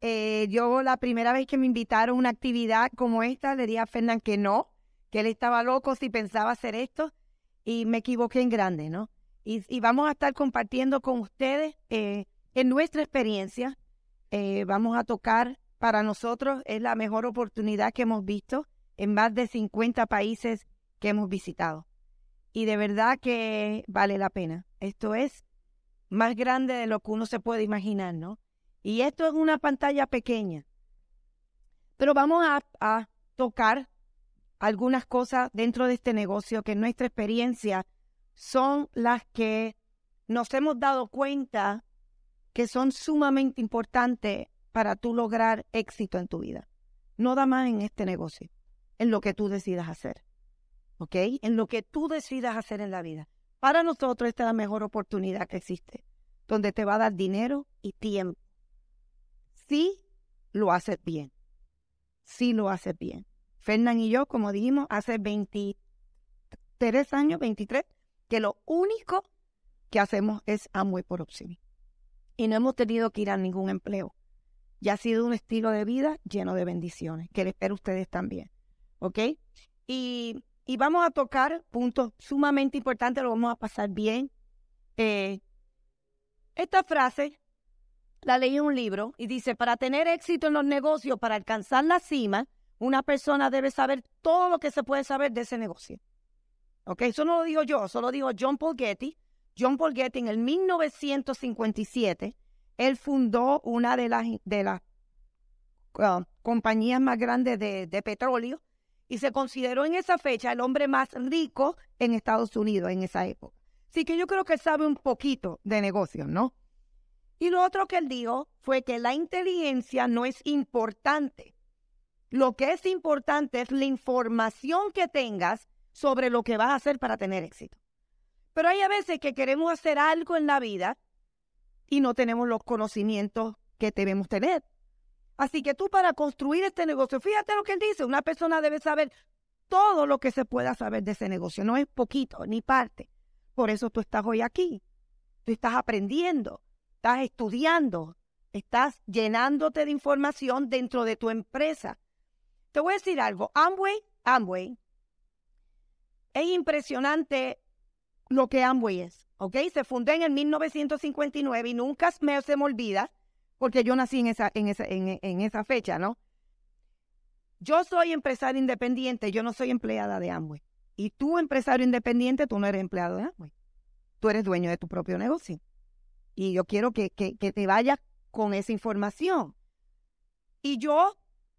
Eh, yo la primera vez que me invitaron a una actividad como esta, le di a Fernán que no, que él estaba loco si pensaba hacer esto y me equivoqué en grande, ¿no? Y, vamos a estar compartiendo con ustedes eh, en nuestra experiencia. Eh, vamos a tocar, para nosotros es la mejor oportunidad que hemos visto en más de 50 países que hemos visitado. Y de verdad que vale la pena. Esto es más grande de lo que uno se puede imaginar, ¿no? Y esto es una pantalla pequeña. Pero vamos a, tocar algunas cosas dentro de este negocio que en nuestra experiencia son las que nos hemos dado cuenta que son sumamente importantes para tú lograr éxito en tu vida. No da más en este negocio, en lo que tú decidas hacer. ¿Ok? En lo que tú decidas hacer en la vida. Para nosotros esta es la mejor oportunidad que existe, donde te va a dar dinero y tiempo si lo haces bien. Si lo haces bien. Fernán y yo, como dijimos, hace 23 años, 23, que lo único que hacemos es Amway por opción. Y no hemos tenido que ir a ningún empleo. Y ha sido un estilo de vida lleno de bendiciones, que les espero a ustedes también. ¿Ok? Y, y, vamos a tocar puntos sumamente importantes, lo vamos a pasar bien. Eh, esta frase la leí en un libro y dice, para tener éxito en los negocios, para alcanzar la cima, una persona debe saber todo lo que se puede saber de ese negocio. ¿Ok? Eso no lo digo yo, eso lo dijo John Paul Getty. John Paul Getty en el 1957, él fundó una de las, de las um, compañías más grandes de, de petróleo y se consideró en esa fecha el hombre más rico en Estados Unidos en esa época. Así que yo creo que sabe un poquito de negocios, ¿no? Y lo otro que él dijo fue que la inteligencia no es importante. Lo que es importante es la información que tengas sobre lo que vas a hacer para tener éxito. Pero hay a veces que queremos hacer algo en la vida y no tenemos los conocimientos que debemos tener. Así que tú para construir este negocio, fíjate lo que él dice, una persona debe saber todo lo que se pueda saber de ese negocio, no es poquito ni parte. Por eso tú estás hoy aquí, tú estás aprendiendo, estás estudiando, estás llenándote de información dentro de tu empresa. Te voy a decir algo, Amway, Amway, es impresionante lo que Amway es, ¿ok? Se fundó en el 1959 y nunca se me olvida, porque yo nací en esa, en esa, en esa fecha, ¿no? Yo soy empresario independiente, yo no soy empleada de Amway. Y tú, empresario independiente, tú no eres empleado de Amway. Tú eres dueño de tu propio negocio. Y yo quiero que, te vayas con esa información. Y yo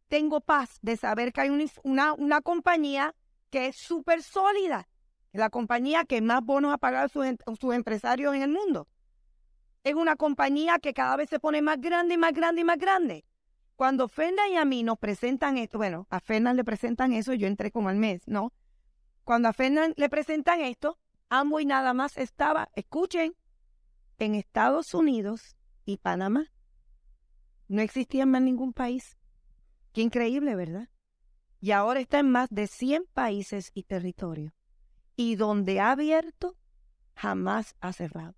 tengo paz de saber que hay una, una compañía que es súper sólida, la compañía que más bonos ha pagado a sus, em, sus empresarios en el mundo. Es una compañía que cada vez se pone más grande y más grande y más grande. Cuando Fernan y a mí nos presentan esto, bueno, a Fernan le presentan eso, yo entré como al mes, ¿no? Cuando a Fernan le presentan esto, y nada más estaba, escuchen, en Estados Unidos y Panamá. No existía más ningún país. Qué increíble, ¿verdad? Y ahora está en más de 100 países y territorios. Y donde ha abierto, jamás ha cerrado.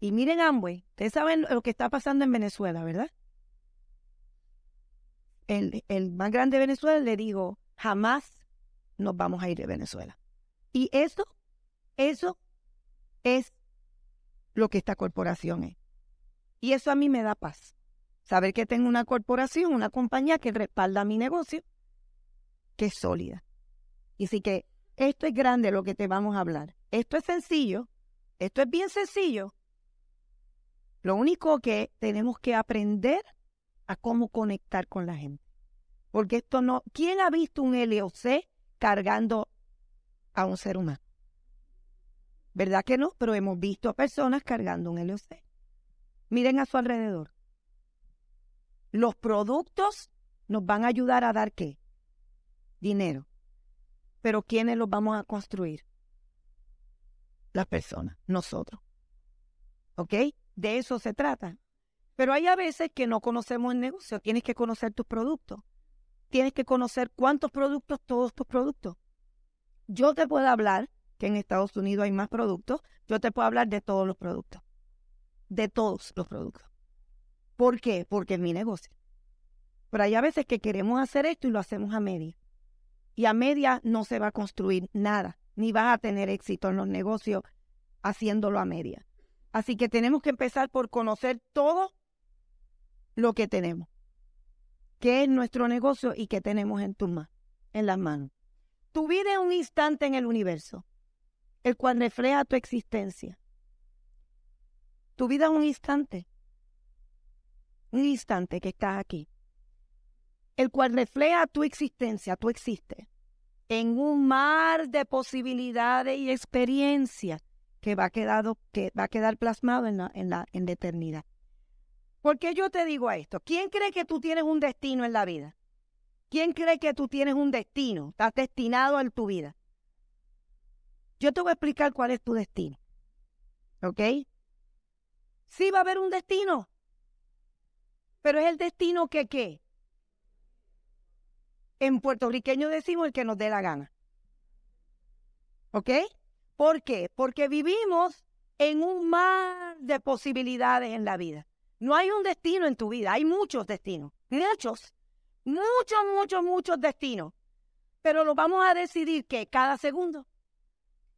Y miren Amway, ustedes saben lo que está pasando en Venezuela, ¿verdad? El, el más grande de Venezuela le digo, jamás nos vamos a ir de Venezuela. Y eso, eso es lo que esta corporación es. Y eso a mí me da paz. Saber que tengo una corporación, una compañía que respalda mi negocio, que es sólida. Y sí que esto es grande lo que te vamos a hablar. Esto es sencillo, esto es bien sencillo. Lo único que tenemos que aprender a cómo conectar con la gente. Porque esto no, ¿quién ha visto un LOC cargando a un ser humano? ¿Verdad que no? Pero hemos visto a personas cargando un LOC. Miren a su alrededor. Los productos nos van a ayudar a dar qué? Dinero. Pero ¿quiénes los vamos a construir? Las personas, nosotros. ¿Ok? De eso se trata. Pero hay a veces que no conocemos el negocio. Tienes que conocer tus productos. Tienes que conocer cuántos productos, todos tus productos. Yo te puedo hablar que en Estados Unidos hay más productos. Yo te puedo hablar de todos los productos. De todos los productos. ¿Por qué? Porque es mi negocio. Pero hay a veces que queremos hacer esto y lo hacemos a media. Y a media no se va a construir nada, ni vas a tener éxito en los negocios haciéndolo a media. Así que tenemos que empezar por conocer todo lo que tenemos, qué es nuestro negocio y qué tenemos en, tus en las manos. Tu vida es un instante en el universo el cual refleja tu existencia. Tu vida es un instante, un instante que estás aquí, el cual refleja tu existencia, tú existes, en un mar de posibilidades y experiencias que va, quedado, que va a quedar plasmado en la, en la, en la eternidad. ¿Por qué yo te digo esto? ¿Quién cree que tú tienes un destino en la vida? ¿Quién cree que tú tienes un destino? Estás destinado a tu vida. Yo te voy a explicar cuál es tu destino. ¿Ok? Sí va a haber un destino. Pero es el destino que qué. En puertorriqueño decimos el que nos dé la gana. ¿Ok? ¿Por qué? Porque vivimos en un mar de posibilidades en la vida. No hay un destino en tu vida, hay muchos destinos, muchos, muchos, muchos, muchos destinos. Pero lo vamos a decidir que cada segundo.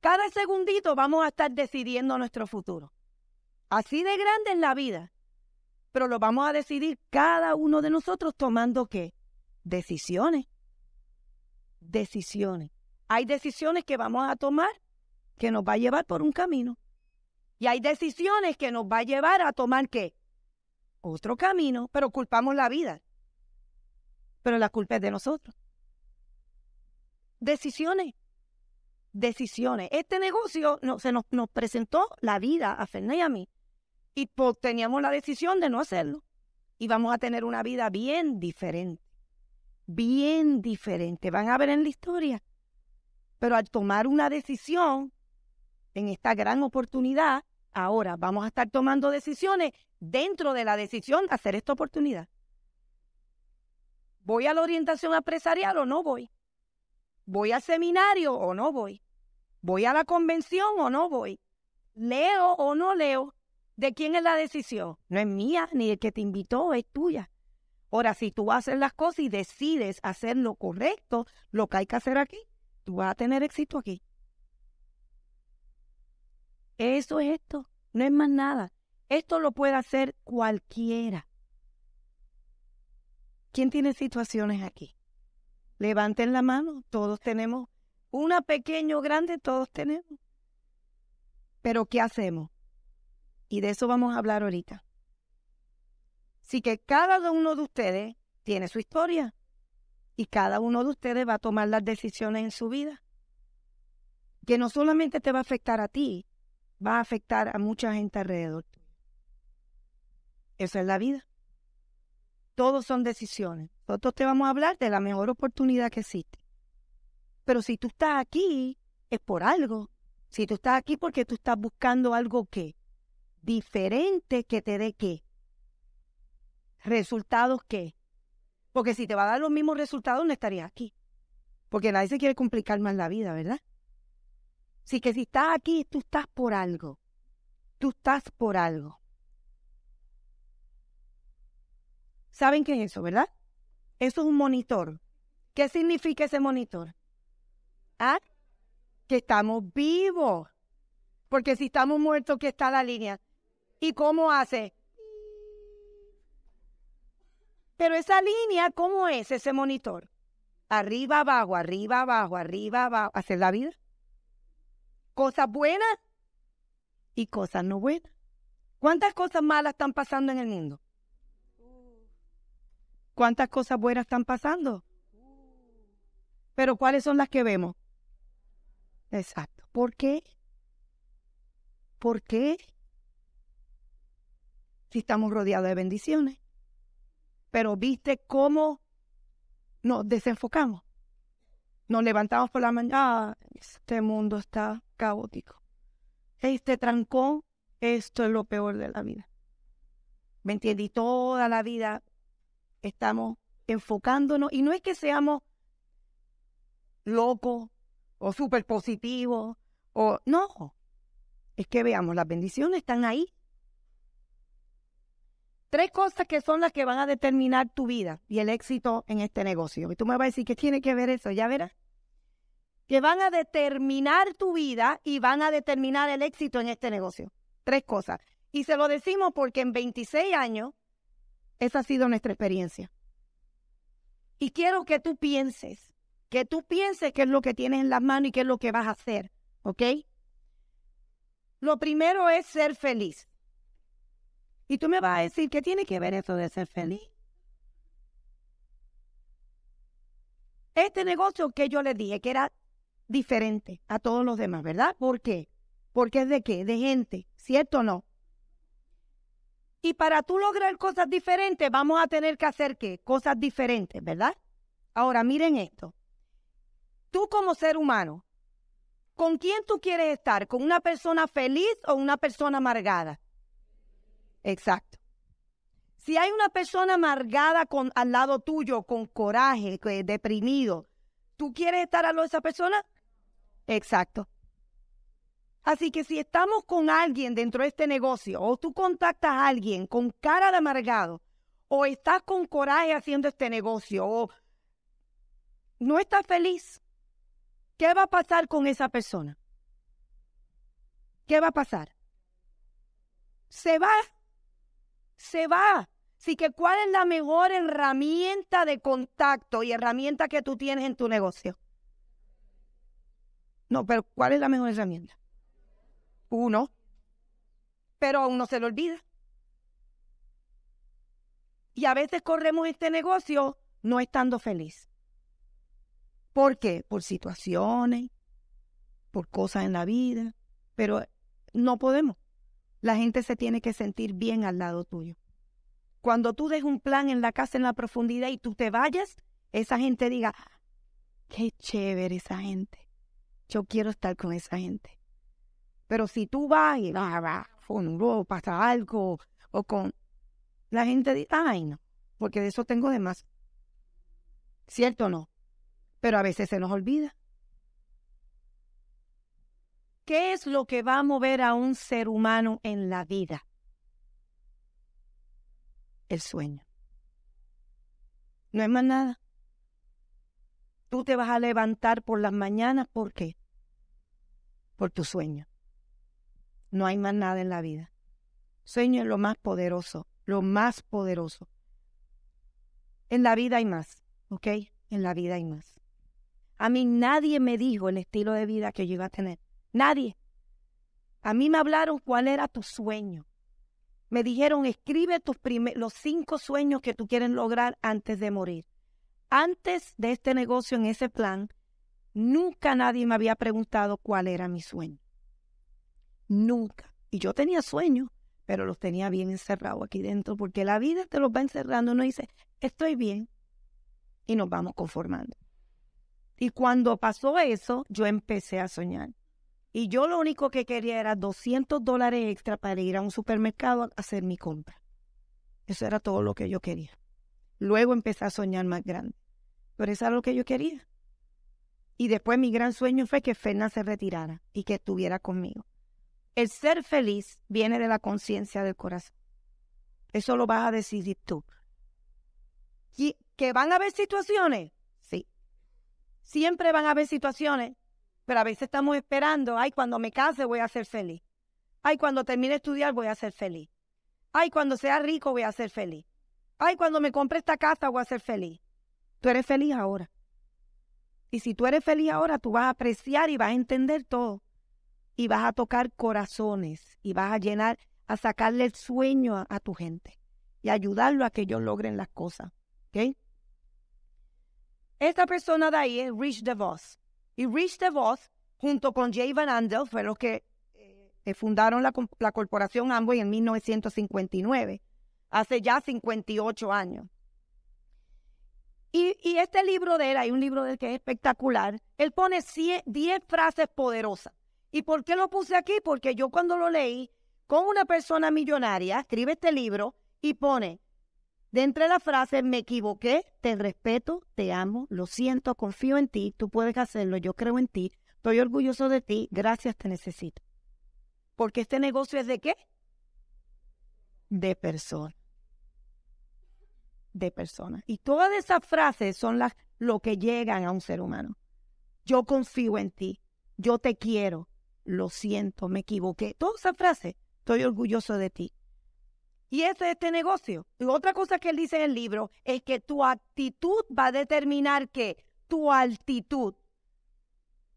Cada segundito vamos a estar decidiendo nuestro futuro. Así de grande es la vida. Pero lo vamos a decidir cada uno de nosotros tomando qué? Decisiones. Decisiones. Hay decisiones que vamos a tomar que nos va a llevar por un camino. Y hay decisiones que nos va a llevar a tomar qué? Otro camino, pero culpamos la vida. Pero la culpa es de nosotros. Decisiones decisiones. Este negocio se nos, presentó la vida a Fernández y a mí. Y teníamos la decisión de no hacerlo. Y vamos a tener una vida bien diferente. Bien diferente. Van a ver en la historia. Pero al tomar una decisión en esta gran oportunidad, ahora vamos a estar tomando decisiones dentro de la decisión de hacer esta oportunidad. ¿Voy a la orientación empresarial o no voy? ¿Voy al seminario o no voy? ¿Voy a la convención o no voy? ¿Leo o no leo? ¿De quién es la decisión? No es mía, ni el que te invitó, es tuya. Ahora, si tú haces las cosas y decides hacer lo correcto, lo que hay que hacer aquí, tú vas a tener éxito aquí. Eso es esto, no es más nada. Esto lo puede hacer cualquiera. ¿Quién tiene situaciones aquí? Levanten la mano, todos tenemos una pequeño, grande, todos tenemos. Pero ¿qué hacemos? Y de eso vamos a hablar ahorita. Así que cada uno de ustedes tiene su historia y cada uno de ustedes va a tomar las decisiones en su vida. Que no solamente te va a afectar a ti, va a afectar a mucha gente alrededor. Esa es la vida. Todos son decisiones. Nosotros te vamos a hablar de la mejor oportunidad que existe. Pero si tú estás aquí, es por algo. Si tú estás aquí porque tú estás buscando algo que diferente que te dé qué. Resultados qué. Porque si te va a dar los mismos resultados, no estarías aquí. Porque nadie se quiere complicar más la vida, ¿verdad? Así que si estás aquí, tú estás por algo. Tú estás por algo. ¿Saben qué es eso, verdad? Eso es un monitor. ¿Qué significa ese monitor? Que estamos vivos. Porque si estamos muertos, ¿qué está la línea. ¿Y cómo hace? Pero esa línea, ¿cómo es ese monitor? Arriba, abajo, arriba, abajo, arriba, abajo. Hacer la vida. Cosas buenas y cosas no buenas. ¿Cuántas cosas malas están pasando en el mundo? ¿Cuántas cosas buenas están pasando? Pero ¿cuáles son las que vemos? Exacto. ¿Por qué? ¿Por qué? Si estamos rodeados de bendiciones. Pero viste cómo nos desenfocamos. Nos levantamos por la mañana. Ah, este mundo está caótico. Este trancón, esto es lo peor de la vida. ¿Me entiendes? Y toda la vida estamos enfocándonos. Y no es que seamos locos, o súper positivo, o no. Es que veamos, las bendiciones están ahí. Tres cosas que son las que van a determinar tu vida y el éxito en este negocio. Y tú me vas a decir, ¿qué tiene que ver eso? Ya verás. Que van a determinar tu vida y van a determinar el éxito en este negocio. Tres cosas. Y se lo decimos porque en 26 años esa ha sido nuestra experiencia. Y quiero que tú pienses, que tú pienses qué es lo que tienes en las manos y qué es lo que vas a hacer, ¿ok? Lo primero es ser feliz. Y tú me vas a decir, ¿qué tiene que ver eso de ser feliz? Este negocio que yo le dije que era diferente a todos los demás, ¿verdad? ¿Por qué? Porque es de qué? De gente, ¿cierto o no? Y para tú lograr cosas diferentes, vamos a tener que hacer qué? Cosas diferentes, ¿verdad? Ahora miren esto tú como ser humano, ¿con quién tú quieres estar? ¿Con una persona feliz o una persona amargada? Exacto. Si hay una persona amargada al lado tuyo, con coraje, deprimido, ¿tú quieres estar al lado de esa persona? Exacto. Así que si estamos con alguien dentro de este negocio, o tú contactas a alguien con cara de amargado, o estás con coraje haciendo este negocio, o no estás feliz, ¿Qué va a pasar con esa persona? ¿Qué va a pasar? Se va. Se va. Así que, ¿cuál es la mejor herramienta de contacto y herramienta que tú tienes en tu negocio? No, pero ¿cuál es la mejor herramienta? Uno. Pero aún uno se lo olvida. Y a veces corremos este negocio no estando feliz. ¿Por qué? Por situaciones, por cosas en la vida, pero no podemos. La gente se tiene que sentir bien al lado tuyo. Cuando tú dejes un plan en la casa en la profundidad y tú te vayas, esa gente diga, ah, qué chévere esa gente. Yo quiero estar con esa gente. Pero si tú vas y no, va, o pasa algo, o con la gente dice, ay no, porque de eso tengo de más. ¿Cierto o no? pero a veces se nos olvida. ¿Qué es lo que va a mover a un ser humano en la vida? El sueño. No hay más nada. Tú te vas a levantar por las mañanas, ¿por qué? Por tu sueño. No hay más nada en la vida. Sueño es lo más poderoso, lo más poderoso. En la vida hay más, ¿ok? En la vida hay más. A mí nadie me dijo el estilo de vida que yo iba a tener. Nadie. A mí me hablaron cuál era tu sueño. Me dijeron, escribe tus los cinco sueños que tú quieres lograr antes de morir. Antes de este negocio, en ese plan, nunca nadie me había preguntado cuál era mi sueño. Nunca. Y yo tenía sueños, pero los tenía bien encerrados aquí dentro, porque la vida te los va encerrando. Uno dice, estoy bien. Y nos vamos conformando. Y cuando pasó eso, yo empecé a soñar. Y yo lo único que quería era 200 dólares extra para ir a un supermercado a hacer mi compra. Eso era todo lo que yo quería. Luego empecé a soñar más grande. Pero eso era lo que yo quería. Y después mi gran sueño fue que Fernan se retirara y que estuviera conmigo. El ser feliz viene de la conciencia del corazón. Eso lo vas a decidir tú. Y que van a haber situaciones Siempre van a haber situaciones, pero a veces estamos esperando, ay, cuando me case voy a ser feliz. Ay, cuando termine de estudiar voy a ser feliz. Ay, cuando sea rico voy a ser feliz. Ay, cuando me compre esta casa voy a ser feliz. Tú eres feliz ahora. Y si tú eres feliz ahora, tú vas a apreciar y vas a entender todo. Y vas a tocar corazones y vas a llenar, a sacarle el sueño a, tu gente y ayudarlo a que ellos logren las cosas. ¿Ok? Esta persona de ahí es Rich DeVos. Y Rich DeVos, junto con Jay Van Andel, fue los que eh, eh, fundaron la, corporación Amway en 1959, hace ya 58 años. Y, y, este libro de él, hay un libro de él que es espectacular, él pone 10 frases poderosas. ¿Y por qué lo puse aquí? Porque yo cuando lo leí con una persona millonaria, escribe este libro y pone de entre la frase, me equivoqué, te respeto, te amo, lo siento, confío en ti, tú puedes hacerlo, yo creo en ti, estoy orgulloso de ti, gracias, te necesito. Porque este negocio es de qué? De persona. De persona. Y todas esas frases son las, lo que llegan a un ser humano. Yo confío en ti, yo te quiero, lo siento, me equivoqué. Todas esas frases, estoy orgulloso de ti, y ese es este negocio. Y otra cosa que él dice en el libro es que tu actitud va a determinar que tu altitud.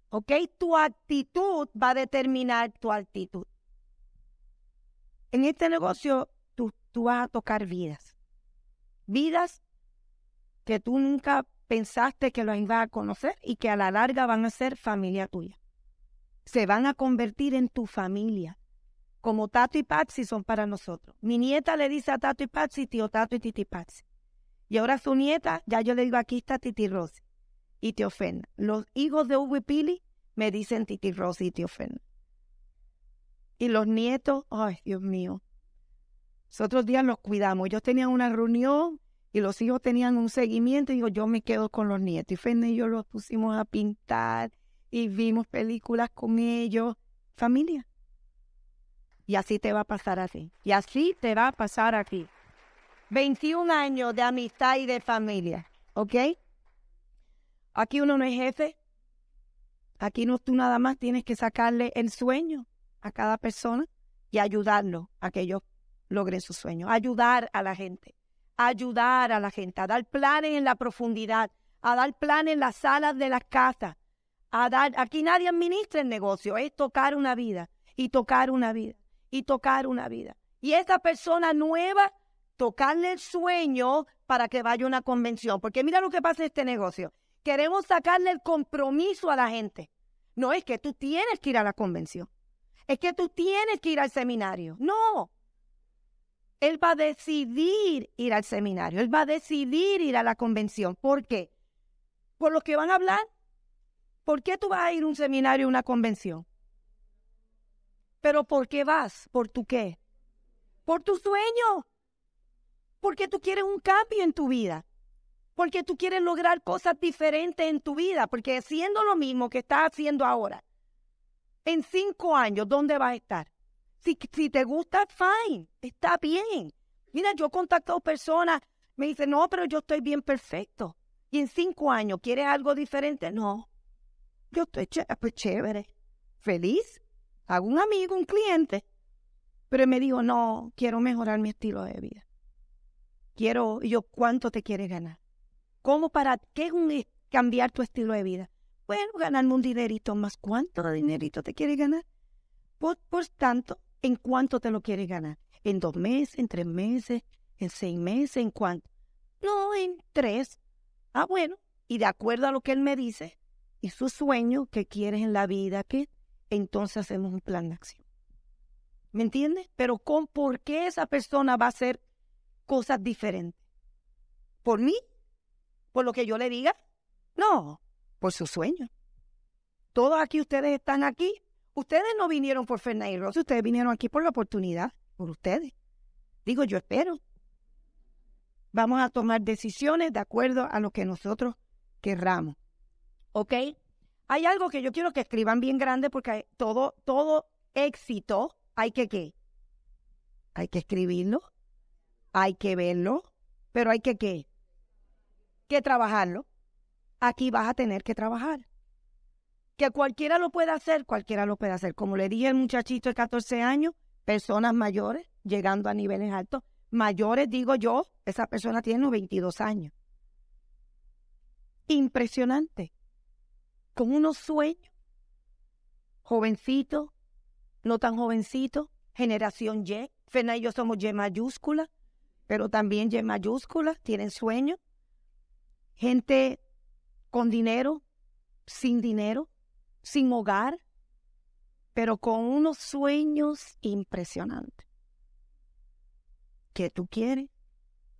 ¿Ok? Tu actitud va a determinar tu actitud. En este negocio tú, vas a tocar vidas. Vidas que tú nunca pensaste que lo ibas a conocer y que a la larga van a ser familia tuya. Se van a convertir en tu familia como Tato y Patsy son para nosotros. Mi nieta le dice a Tato y Patsy, tío Tato y Titi Patsy. Y ahora su nieta, ya yo le digo aquí está Titi Rosy y tío Fena. Los hijos de Hugo Pili me dicen Titi Rosy y tío Y los nietos, ay Dios mío, los otros días los cuidamos. Yo tenía una reunión y los hijos tenían un seguimiento. Y yo, me quedo con los nietos. Y Fernando y yo los pusimos a pintar y vimos películas con ellos. Familia. Y así te va a pasar así. Y así te va a pasar aquí. 21 años de amistad y de familia. ¿Ok? Aquí uno no es jefe. Aquí no tú nada más tienes que sacarle el sueño a cada persona y ayudarlo a que ellos logren su sueño. Ayudar a la gente. Ayudar a la gente. A dar planes en la profundidad. A dar planes en las salas de las casas. A dar, aquí nadie administra el negocio. Es tocar una vida y tocar una vida y tocar una vida. Y esta persona nueva, tocarle el sueño para que vaya a una convención. Porque mira lo que pasa en este negocio. Queremos sacarle el compromiso a la gente. No es que tú tienes que ir a la convención. Es que tú tienes que ir al seminario. No. Él va a decidir ir al seminario. Él va a decidir ir a la convención. ¿Por qué? Por los que van a hablar. ¿Por qué tú vas a ir a un seminario o una convención? Pero ¿por qué vas? ¿Por tu qué? Por tu sueño. Porque tú quieres un cambio en tu vida. Porque tú quieres lograr cosas diferentes en tu vida. Porque haciendo lo mismo que estás haciendo ahora, en cinco años, ¿dónde vas a estar? Si, te gusta, fine, está bien. Mira, yo he contactado personas, me dicen, no, pero yo estoy bien perfecto. Y en cinco años, ¿quieres algo diferente? No, yo estoy pues, chévere, feliz, Hago un amigo, un cliente, pero me dijo, no, quiero mejorar mi estilo de vida. Quiero, yo, ¿cuánto te quieres ganar? ¿Cómo para qué es un, cambiar tu estilo de vida? Bueno, ganarme un dinerito más. ¿Cuánto dinerito te quieres ganar? Por, por tanto, ¿en cuánto te lo quieres ganar? ¿En dos meses, en tres meses, en seis meses, en cuánto? No, en tres. Ah, bueno. Y de acuerdo a lo que él me dice, y su sueño, que quieres en la vida, que entonces hacemos un plan de acción. ¿Me entiendes? Pero con por qué esa persona va a hacer cosas diferentes. ¿Por mí? ¿Por lo que yo le diga? No, por su sueño. Todos aquí ustedes están aquí. Ustedes no vinieron por Fernández Rosa, ustedes vinieron aquí por la oportunidad, por ustedes. Digo, yo espero. Vamos a tomar decisiones de acuerdo a lo que nosotros querramos. ¿Ok? Hay algo que yo quiero que escriban bien grande porque todo, todo éxito hay que qué. Hay que escribirlo, hay que verlo, pero hay que qué. Que trabajarlo. Aquí vas a tener que trabajar. Que cualquiera lo pueda hacer, cualquiera lo puede hacer. Como le dije al muchachito de 14 años, personas mayores llegando a niveles altos. Mayores, digo yo, esa persona tiene 22 años. Impresionante con unos sueños. Jovencito, no tan jovencito, generación Y. Fena y yo somos Y mayúscula, pero también Y mayúscula, tienen sueños. Gente con dinero, sin dinero, sin hogar, pero con unos sueños impresionantes. ¿Qué tú quieres?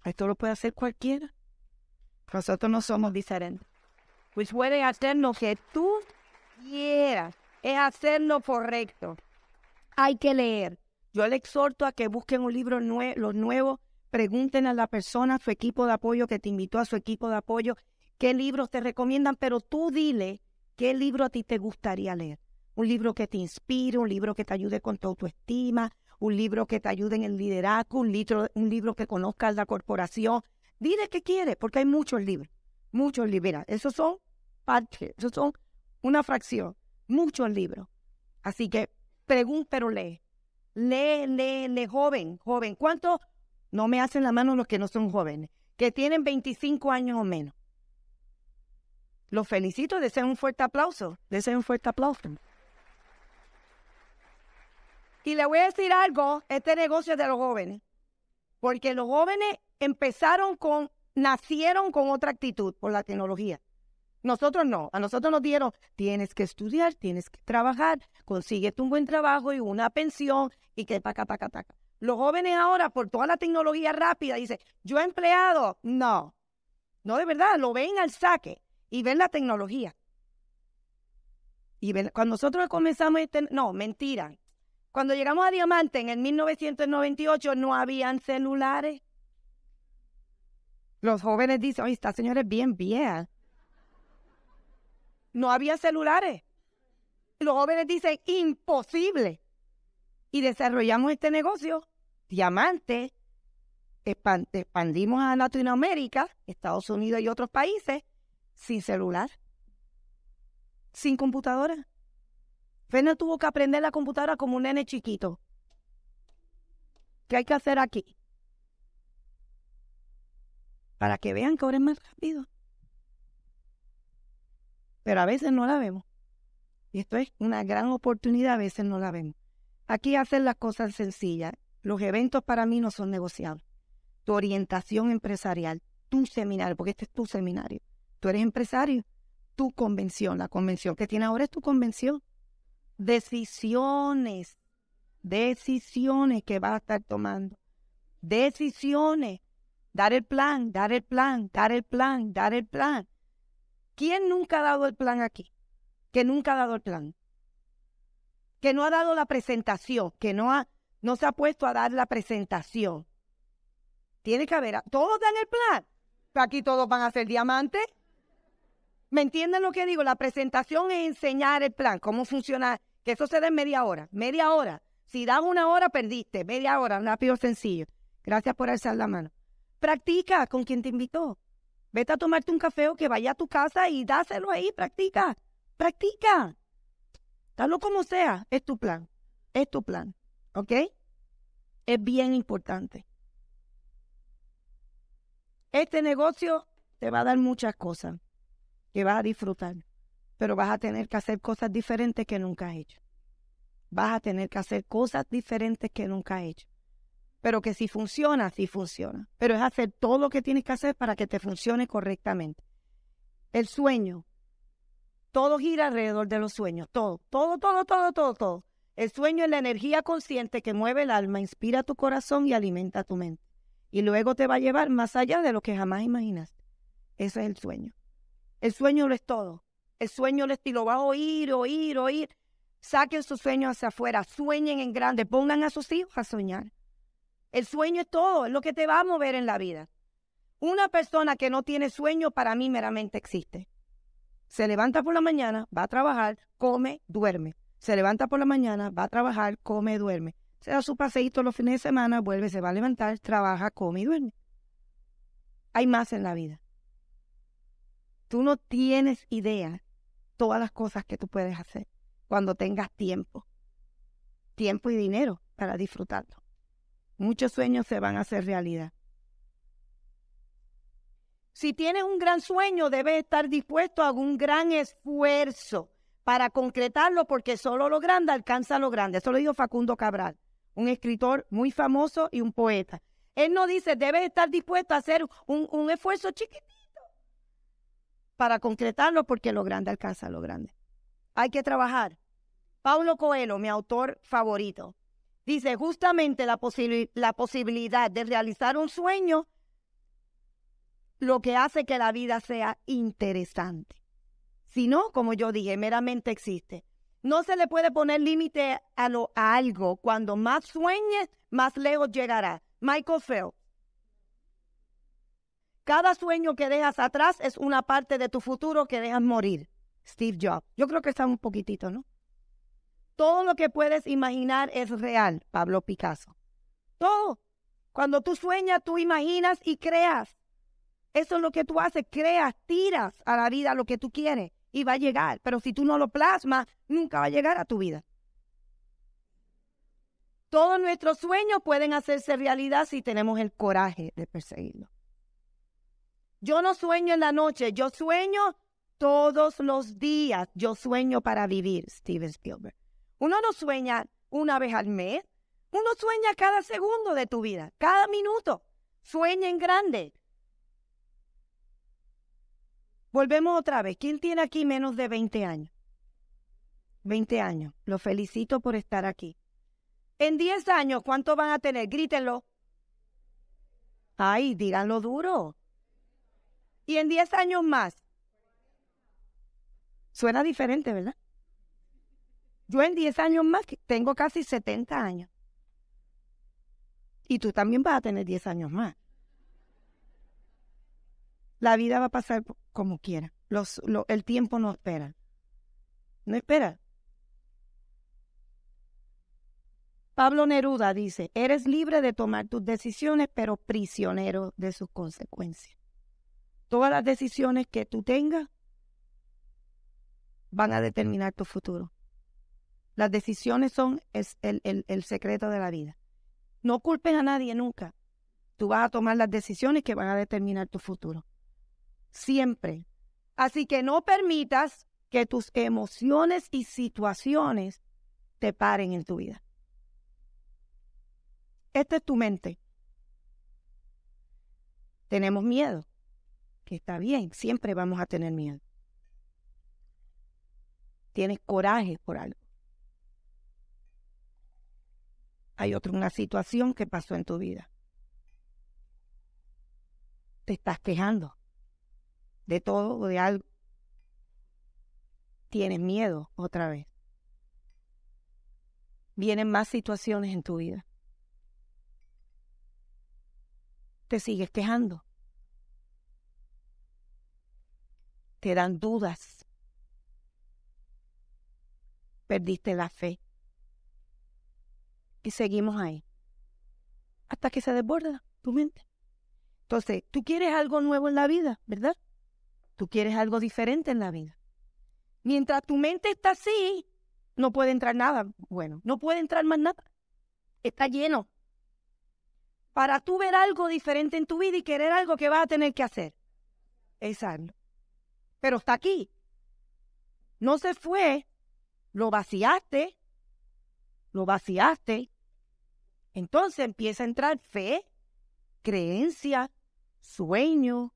Esto lo puede hacer cualquiera. Nosotros no somos diferentes pues pueden hacer lo que tú quieras, es hacer lo correcto. Hay que leer. Yo le exhorto a que busquen un libro nuevo. los pregunten a la persona, a su equipo de apoyo que te invitó a su equipo de apoyo, qué libros te recomiendan, pero tú dile qué libro a ti te gustaría leer. Un libro que te inspire, un libro que te ayude con tu autoestima, un libro que te ayude en el liderazgo, un libro, un libro que conozcas la corporación. Dile qué quieres, porque hay muchos libros, muchos libros. Mira, esos son parte, eso son una fracción, mucho el libro. Así que pregunta, pero lee. Lee, lee, lee, joven, joven. ¿Cuántos no me hacen la mano los que no son jóvenes? Que tienen 25 años o menos. Los felicito, deseo un fuerte aplauso. Deseo un fuerte aplauso. Y le voy a decir algo, este negocio de los jóvenes. Porque los jóvenes empezaron con, nacieron con otra actitud por la tecnología. Nosotros no, a nosotros nos dieron, tienes que estudiar, tienes que trabajar, consíguete un buen trabajo y una pensión y que paca, paca, paca. Los jóvenes ahora, por toda la tecnología rápida, dicen, yo he empleado, no, no de verdad, lo ven al saque y ven la tecnología. Y ven, cuando nosotros comenzamos, este, no, mentira. Cuando llegamos a Diamante en el 1998 no habían celulares. Los jóvenes dicen, oye, está, señores, bien, bien no había celulares. Los jóvenes dicen, imposible. Y desarrollamos este negocio, diamante, expandimos a Latinoamérica, Estados Unidos y otros países, sin celular, sin computadora. Fernando tuvo que aprender la computadora como un nene chiquito. ¿Qué hay que hacer aquí? Para que vean que ahora es más rápido pero a veces no la vemos. Y esto es una gran oportunidad, a veces no la vemos. Aquí hacen las cosas sencillas. Los eventos para mí no son negociables. Tu orientación empresarial, tu seminario, porque este es tu seminario. Tú eres empresario. Tu convención, la convención que tiene ahora es tu convención. Decisiones, decisiones que vas a estar tomando. Decisiones. Dar el plan, dar el plan, dar el plan, dar el plan. ¿Quién nunca ha dado el plan aquí? Que nunca ha dado el plan. Que no ha dado la presentación, que no, ha, no se ha puesto a dar la presentación. Tiene que haber, todos dan el plan. Aquí todos van a ser diamantes. ¿Me entienden lo que digo? La presentación es enseñar el plan, cómo funciona, que eso se dé en media hora, media hora. Si das una hora, perdiste, media hora, rápido, sencillo. Gracias por alzar la mano. Practica con quien te invitó. Vete a tomarte un café o que vaya a tu casa y dáselo ahí, practica, practica. Dalo como sea, es tu plan, es tu plan, ¿ok? Es bien importante. Este negocio te va a dar muchas cosas que vas a disfrutar, pero vas a tener que hacer cosas diferentes que nunca has hecho. Vas a tener que hacer cosas diferentes que nunca has hecho pero que si funciona, sí funciona. Pero es hacer todo lo que tienes que hacer para que te funcione correctamente. El sueño. Todo gira alrededor de los sueños. Todo, todo, todo, todo, todo, todo. El sueño es la energía consciente que mueve el alma, inspira tu corazón y alimenta tu mente. Y luego te va a llevar más allá de lo que jamás imaginaste. Ese es el sueño. El sueño lo es todo. El sueño lo es, y lo vas a oír, oír, oír. Saquen sus sueños hacia afuera, sueñen en grande, pongan a sus hijos a soñar. El sueño es todo, es lo que te va a mover en la vida. Una persona que no tiene sueño para mí meramente existe. Se levanta por la mañana, va a trabajar, come, duerme. Se levanta por la mañana, va a trabajar, come, duerme. Se da su paseíto los fines de semana, vuelve, se va a levantar, trabaja, come y duerme. Hay más en la vida. Tú no tienes idea todas las cosas que tú puedes hacer cuando tengas tiempo. Tiempo y dinero para disfrutarlo. Muchos sueños se van a hacer realidad. Si tienes un gran sueño, debes estar dispuesto a un gran esfuerzo para concretarlo, porque solo lo grande alcanza lo grande. Eso lo dijo Facundo Cabral, un escritor muy famoso y un poeta. Él no dice, debes estar dispuesto a hacer un, un esfuerzo chiquitito para concretarlo, porque lo grande alcanza lo grande. Hay que trabajar. Paulo Coelho, mi autor favorito, Dice, justamente la, posibilidad de realizar un sueño lo que hace que la vida sea interesante. Si no, como yo dije, meramente existe. No se le puede poner límite a, lo, a algo. Cuando más sueñes, más lejos llegará. Michael Phelps. Cada sueño que dejas atrás es una parte de tu futuro que dejas morir. Steve Jobs. Yo creo que está un poquitito, ¿no? Todo lo que puedes imaginar es real, Pablo Picasso. Todo. Cuando tú sueñas, tú imaginas y creas. Eso es lo que tú haces, creas, tiras a la vida lo que tú quieres y va a llegar. Pero si tú no lo plasmas, nunca va a llegar a tu vida. Todos nuestros sueños pueden hacerse realidad si tenemos el coraje de perseguirlo. Yo no sueño en la noche, yo sueño todos los días. Yo sueño para vivir, Steven Spielberg. Uno no sueña una vez al mes, uno sueña cada segundo de tu vida, cada minuto. Sueña en grande. Volvemos otra vez. ¿Quién tiene aquí menos de 20 años? 20 años. Lo felicito por estar aquí. En 10 años, ¿cuánto van a tener? Grítenlo. Ay, díganlo duro. Y en 10 años más. Suena diferente, ¿verdad? Yo en 10 años más tengo casi 70 años. Y tú también vas a tener 10 años más. La vida va a pasar como quiera. el tiempo no espera. No espera. Pablo Neruda dice, eres libre de tomar tus decisiones, pero prisionero de sus consecuencias. Todas las decisiones que tú tengas van a determinar tu futuro. Las decisiones son el secreto de la vida. No culpes a nadie nunca. Tú vas a tomar las decisiones que van a determinar tu futuro. Siempre. Así que no permitas que tus emociones y situaciones te paren en tu vida. Esta es tu mente. Tenemos miedo, que está bien, siempre vamos a tener miedo. Tienes coraje por algo. hay otra, una situación que pasó en tu vida. Te estás quejando de todo o de algo. Tienes miedo otra vez. Vienen más situaciones en tu vida. Te sigues quejando. Te dan dudas. Perdiste la fe y seguimos ahí. Hasta que se desborda tu mente. Entonces, tú quieres algo nuevo en la vida, ¿verdad? Tú quieres algo diferente en la vida. Mientras tu mente está así, no puede entrar nada bueno, no puede entrar más nada. Está lleno. Para tú ver algo diferente en tu vida y querer algo que vas a tener que hacer. Exacto. Pero está aquí. No se fue, lo vaciaste, lo vaciaste, entonces empieza a entrar fe, creencia, sueño,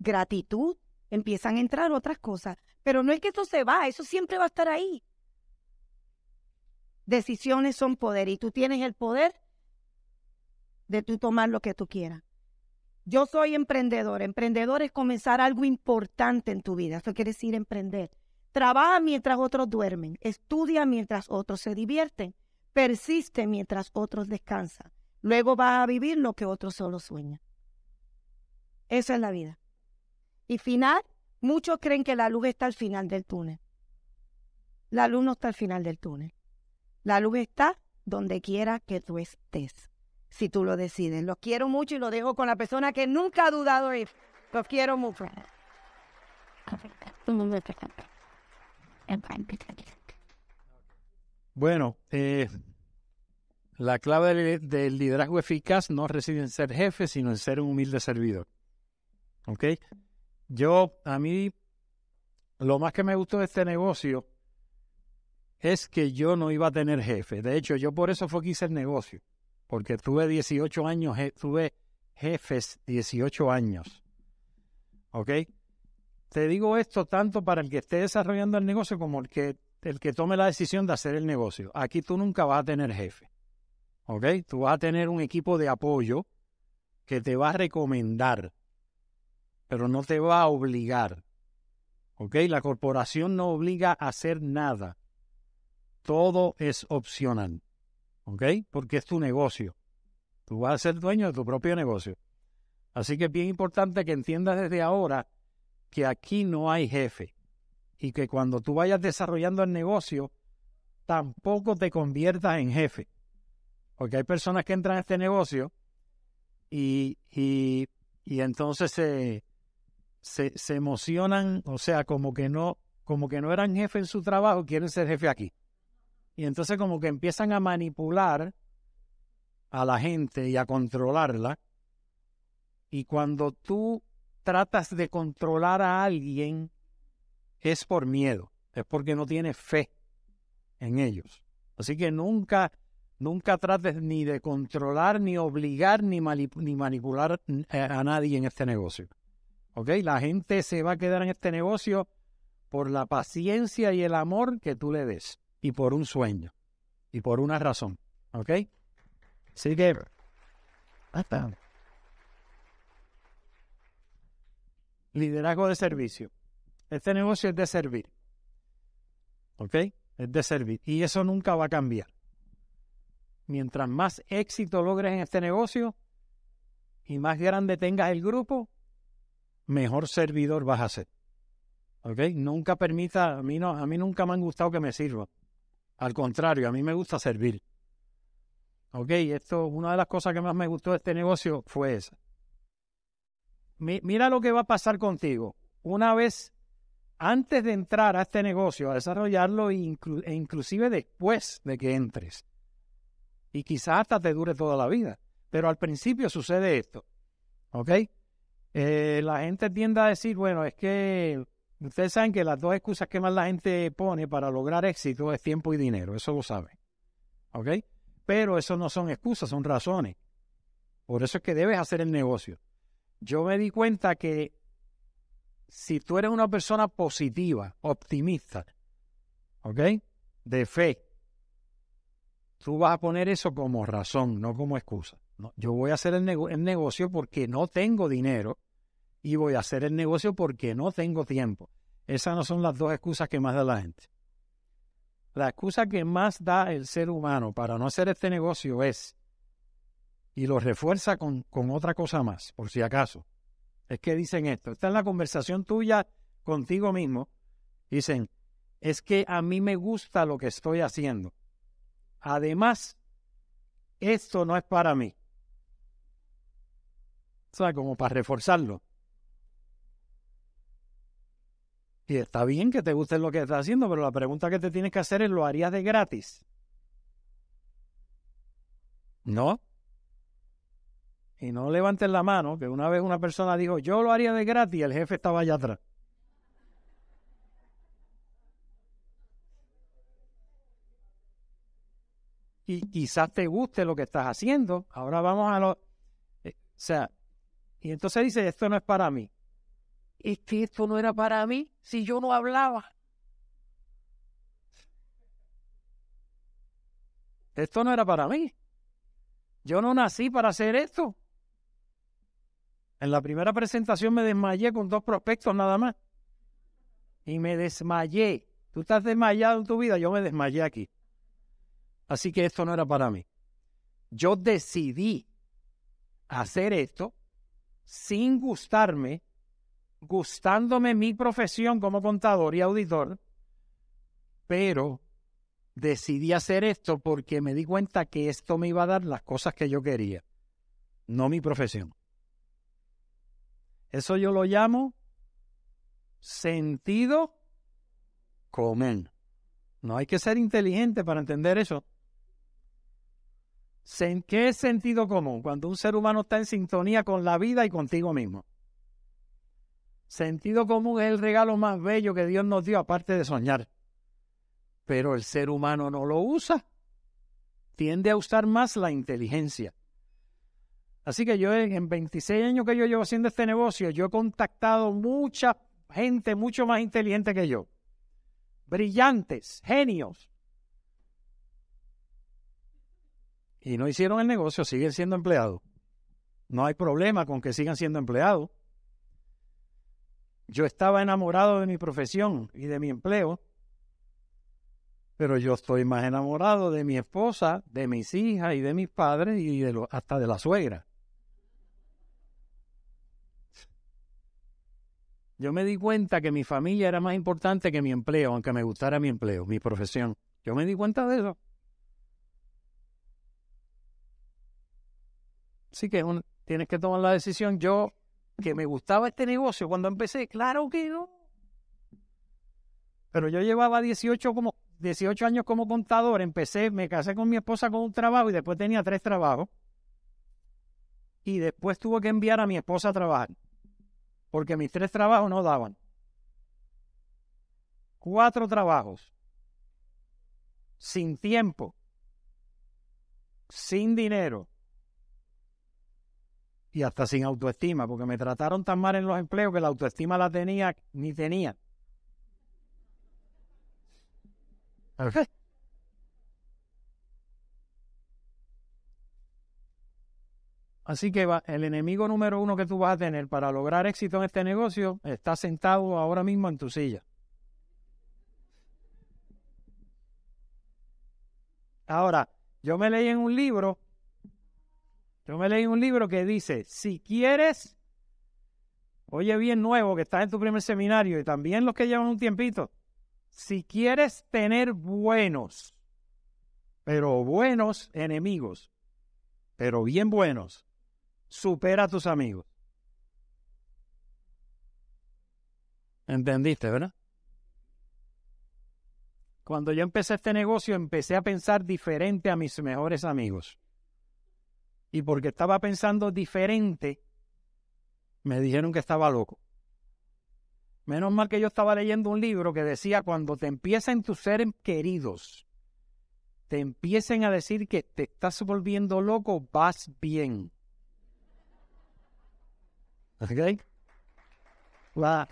gratitud, empiezan a entrar otras cosas. Pero no es que eso se va, eso siempre va a estar ahí. Decisiones son poder y tú tienes el poder de tú tomar lo que tú quieras. Yo soy emprendedor. Emprendedor es comenzar algo importante en tu vida. Eso quiere decir emprender. Trabaja mientras otros duermen. Estudia mientras otros se divierten persiste mientras otros descansan. Luego va a vivir lo que otros solo sueñan. Eso es la vida. Y final, muchos creen que la luz está al final del túnel. La luz no está al final del túnel. La luz está donde quiera que tú estés, si tú lo decides. Los quiero mucho y lo dejo con la persona que nunca ha dudado de Los quiero mucho. Bueno, eh, la clave del, liderazgo eficaz no reside en ser jefe, sino en ser un humilde servidor. ¿Ok? Yo, a mí, lo más que me gustó de este negocio es que yo no iba a tener jefe. De hecho, yo por eso fue que hice el negocio. Porque tuve 18 años, tuve jefes 18 años. ¿Ok? Te digo esto tanto para el que esté desarrollando el negocio como el que el que tome la decisión de hacer el negocio. Aquí tú nunca vas a tener jefe. ¿Ok? Tú vas a tener un equipo de apoyo que te va a recomendar, pero no te va a obligar. ¿Ok? La corporación no obliga a hacer nada. Todo es opcional. ¿Ok? Porque es tu negocio. Tú vas a ser dueño de tu propio negocio. Así que es bien importante que entiendas desde ahora que aquí no hay jefe y que cuando tú vayas desarrollando el negocio, tampoco te conviertas en jefe. Porque hay personas que entran a este negocio y, y, y entonces se, se, emocionan, o sea, como que no, como que no eran jefe en su trabajo, quieren ser jefe aquí. Y entonces como que empiezan a manipular a la gente y a controlarla. Y cuando tú tratas de controlar a alguien, es por miedo, es porque no tienes fe en ellos. Así que nunca, nunca trates ni de controlar, ni obligar, ni, ni manipular eh, a nadie en este negocio. ¿Ok? La gente se va a quedar en este negocio por la paciencia y el amor que tú le des y por un sueño y por una razón. ¿Ok? Así que... Hasta. Liderazgo de servicio. Este negocio es de servir. ¿Ok? Es de servir. Y eso nunca va a cambiar. Mientras más éxito logres en este negocio y más grande tengas el grupo, mejor servidor vas a ser. ¿Ok? Nunca permita, a mí, no, a mí nunca me han gustado que me sirva. Al contrario, a mí me gusta servir. ¿Ok? Esto, una de las cosas que más me gustó de este negocio fue esa. mira lo que va a pasar contigo. Una vez antes de entrar a este negocio, a desarrollarlo e inclusive después de que entres. Y quizás hasta te dure toda la vida. Pero al principio sucede esto. ¿Ok? Eh, la gente tiende a decir, bueno, es que ustedes saben que las dos excusas que más la gente pone para lograr éxito es tiempo y dinero. Eso lo saben. ¿Ok? Pero eso no son excusas, son razones. Por eso es que debes hacer el negocio. Yo me di cuenta que si tú eres una persona positiva, optimista, ¿ok? De fe, tú vas a poner eso como razón, no como excusa. yo voy a hacer el, negocio porque no tengo dinero y voy a hacer el negocio porque no tengo tiempo. Esas no son las dos excusas que más da la gente. La excusa que más da el ser humano para no hacer este negocio es, y lo refuerza con otra cosa más, por si acaso, es que dicen esto. está en la conversación tuya contigo mismo. Dicen, es que a mí me gusta lo que estoy haciendo. Además, esto no es para mí. O sea, como para reforzarlo. Y está bien que te guste lo que estás haciendo, pero la pregunta que te tienes que hacer es, ¿lo harías de gratis? No y no levanten la mano, que una vez una persona dijo, yo lo haría de gratis, y el jefe estaba allá atrás. Y quizás te guste lo que estás haciendo. Ahora vamos a lo... Eh, o sea, y entonces dice, esto no es para mí. Es que esto no era para mí si yo no hablaba. Esto no era para mí. Yo no nací para hacer esto. En la primera presentación me desmayé con dos prospectos nada más. Y me desmayé. Tú estás desmayado en tu vida, yo me desmayé aquí. Así que esto no era para mí. Yo decidí hacer esto sin gustarme, gustándome mi profesión como contador y auditor, pero decidí hacer esto porque me di cuenta que esto me iba a dar las cosas que yo quería, no mi profesión. Eso yo lo llamo sentido común. No hay que ser inteligente para entender eso. ¿Qué es sentido común? Cuando un ser humano está en sintonía con la vida y contigo mismo. Sentido común es el regalo más bello que Dios nos dio, aparte de soñar. Pero el ser humano no lo usa. Tiende a usar más la inteligencia. Así que yo en 26 años que yo llevo haciendo este negocio, yo he contactado mucha gente mucho más inteligente que yo. Brillantes, genios. Y no hicieron el negocio, siguen siendo empleados. No hay problema con que sigan siendo empleados. Yo estaba enamorado de mi profesión y de mi empleo, pero yo estoy más enamorado de mi esposa, de mis hijas y de mis padres y hasta de la suegra. Yo me di cuenta que mi familia era más importante que mi empleo, aunque me gustara mi empleo, mi profesión. Yo me di cuenta de eso. Así que tienes que tomar la decisión. Yo, que me gustaba este negocio cuando empecé, claro que no. Pero yo llevaba dieciocho como, 18 años como contador, empecé, me casé con mi esposa con un trabajo y después tenía tres trabajos. Y después tuve que enviar a mi esposa a trabajar porque mis tres trabajos no daban. Cuatro trabajos, sin tiempo, sin dinero y hasta sin autoestima, porque me trataron tan mal en los empleos que la autoestima la tenía, ni tenía. Así que el enemigo número uno que tú vas a tener para lograr éxito en este negocio está sentado ahora mismo en tu silla. Ahora, yo me leí en un libro, yo me leí en un libro que dice, si quieres, oye bien nuevo, que estás en tu primer seminario y también los que llevan un tiempito, si quieres tener buenos, pero buenos enemigos, pero bien buenos, supera a tus amigos. ¿Entendiste, verdad? Cuando yo empecé este negocio, empecé a pensar diferente a mis mejores amigos. Y porque estaba pensando diferente, me dijeron que estaba loco. Menos mal que yo estaba leyendo un libro que decía, cuando te empiezan tus seres queridos, te empiecen a decir que te estás volviendo loco, vas bien ok La.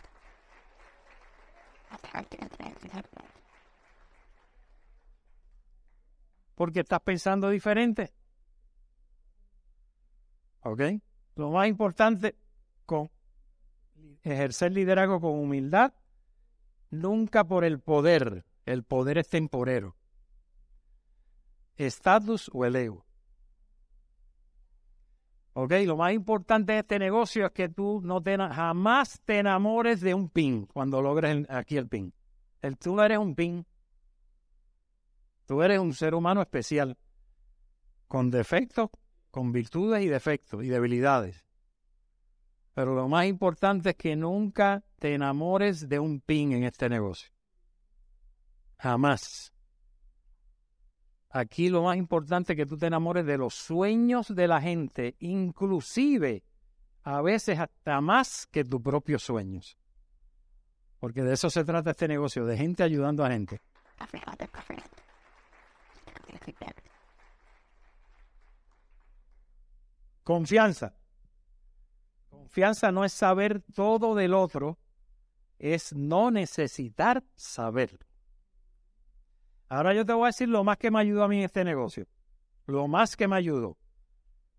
Porque estás pensando diferente. ¿Ok? Lo más importante con ejercer liderazgo con humildad, nunca por el poder. El poder es temporero. Estatus o el ego. ¿Ok? Lo más importante de este negocio es que tú no te, jamás te enamores de un pin cuando logres aquí el pin. El, tú eres un pin. Tú eres un ser humano especial, con defectos, con virtudes y defectos y debilidades. Pero lo más importante es que nunca te enamores de un pin en este negocio. Jamás. Aquí lo más importante es que tú te enamores de los sueños de la gente, inclusive a veces hasta más que tus propios sueños. Porque de eso se trata este negocio, de gente ayudando a gente. Confianza. Confianza no es saber todo del otro, es no necesitar saber. Ahora yo te voy a decir lo más que me ayudó a mí este negocio. Lo más que me ayudó.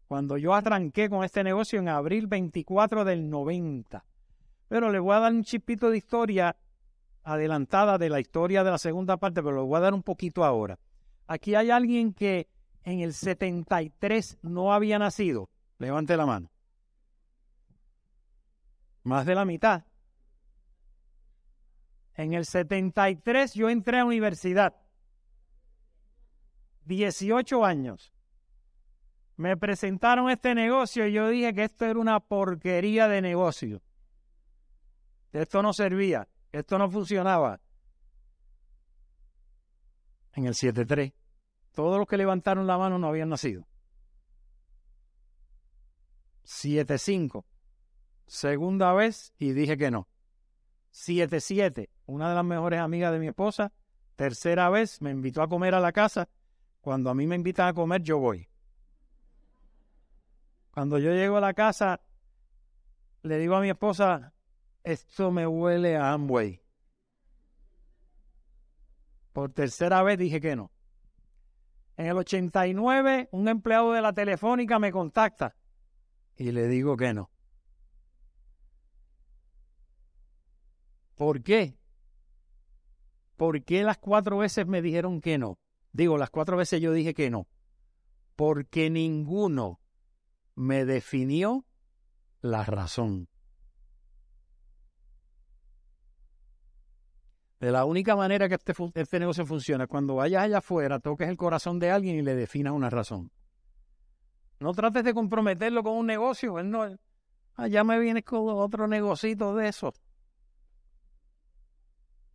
Cuando yo atranqué con este negocio en abril 24 del 90. Pero le voy a dar un chipito de historia adelantada de la historia de la segunda parte, pero lo voy a dar un poquito ahora. Aquí hay alguien que en el 73 no había nacido. Levante la mano. Más de la mitad. En el 73 yo entré a universidad. 18 años. Me presentaron este negocio y yo dije que esto era una porquería de negocio. Esto no servía, esto no funcionaba. En el 7-3, todos los que levantaron la mano no habían nacido. 7-5, segunda vez y dije que no. 7-7, una de las mejores amigas de mi esposa, tercera vez me invitó a comer a la casa cuando a mí me invitan a comer, yo voy. Cuando yo llego a la casa, le digo a mi esposa, esto me huele a Amway. Por tercera vez dije que no. En el 89, un empleado de la telefónica me contacta y le digo que no. ¿Por qué? ¿Por qué las cuatro veces me dijeron que no? Digo, las cuatro veces yo dije que no, porque ninguno me definió la razón. De la única manera que este, este negocio funciona, cuando vayas allá afuera, toques el corazón de alguien y le definas una razón. No trates de comprometerlo con un negocio. Él no, allá ah, me vienes con otro negocito de esos.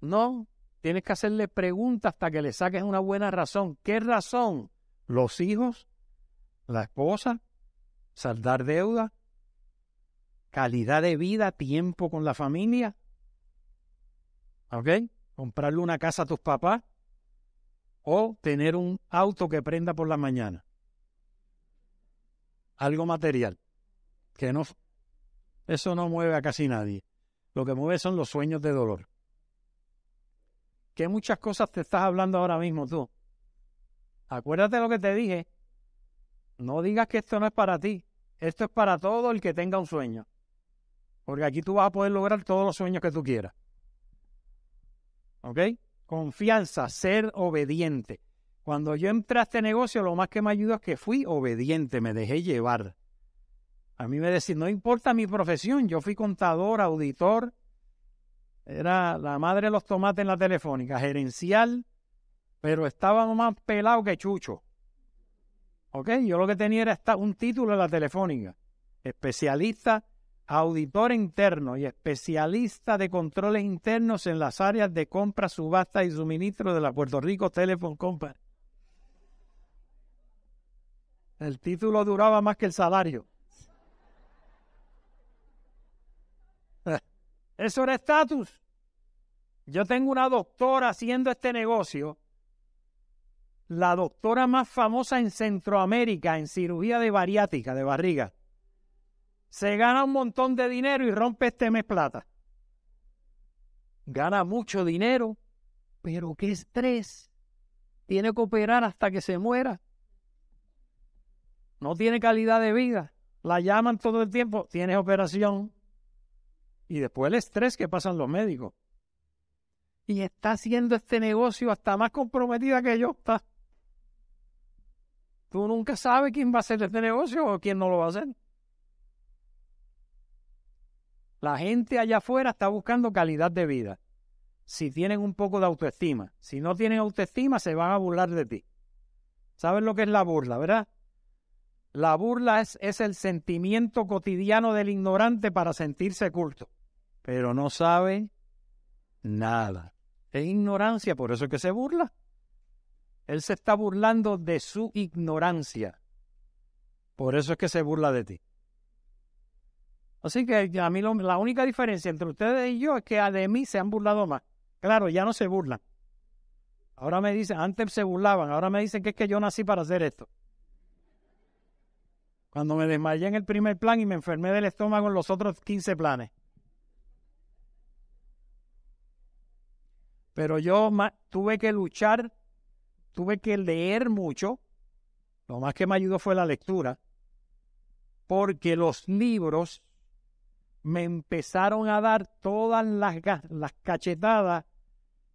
No, Tienes que hacerle preguntas hasta que le saques una buena razón. ¿Qué razón? ¿Los hijos? ¿La esposa? ¿Saldar deuda? ¿Calidad de vida? ¿Tiempo con la familia? ¿Ok? ¿Comprarle una casa a tus papás? ¿O tener un auto que prenda por la mañana? Algo material. Que no. Eso no mueve a casi nadie. Lo que mueve son los sueños de dolor. ¿Qué muchas cosas te estás hablando ahora mismo tú? Acuérdate lo que te dije. No digas que esto no es para ti. Esto es para todo el que tenga un sueño. Porque aquí tú vas a poder lograr todos los sueños que tú quieras. ¿Ok? Confianza, ser obediente. Cuando yo entré a este negocio, lo más que me ayudó es que fui obediente, me dejé llevar. A mí me decían, no importa mi profesión, yo fui contador, auditor, era la madre de los tomates en la telefónica, gerencial, pero estaba más pelado que Chucho. ¿Ok? Yo lo que tenía era un título en la telefónica. Especialista, auditor interno y especialista de controles internos en las áreas de compra, subasta y suministro de la Puerto Rico Telephone Company. El título duraba más que el salario. Eso era estatus. Yo tengo una doctora haciendo este negocio, la doctora más famosa en Centroamérica en cirugía de bariátrica, de barriga. Se gana un montón de dinero y rompe este mes plata. Gana mucho dinero, pero qué estrés. Tiene que operar hasta que se muera. No tiene calidad de vida. La llaman todo el tiempo. Tienes operación, y después el estrés que pasan los médicos. Y está haciendo este negocio hasta más comprometida que yo. Tú nunca sabes quién va a hacer este negocio o quién no lo va a hacer. La gente allá afuera está buscando calidad de vida. Si tienen un poco de autoestima. Si no tienen autoestima, se van a burlar de ti. ¿Sabes lo que es la burla, verdad? La burla es, es el sentimiento cotidiano del ignorante para sentirse culto pero no sabe nada. Es ignorancia, por eso es que se burla. Él se está burlando de su ignorancia. Por eso es que se burla de ti. Así que a mí lo, la única diferencia entre ustedes y yo es que de mí se han burlado más. Claro, ya no se burlan. Ahora me dicen, antes se burlaban, ahora me dicen que es que yo nací para hacer esto. Cuando me desmayé en el primer plan y me enfermé del estómago en los otros 15 planes. Pero yo tuve que luchar, tuve que leer mucho. Lo más que me ayudó fue la lectura, porque los libros me empezaron a dar todas las, las cachetadas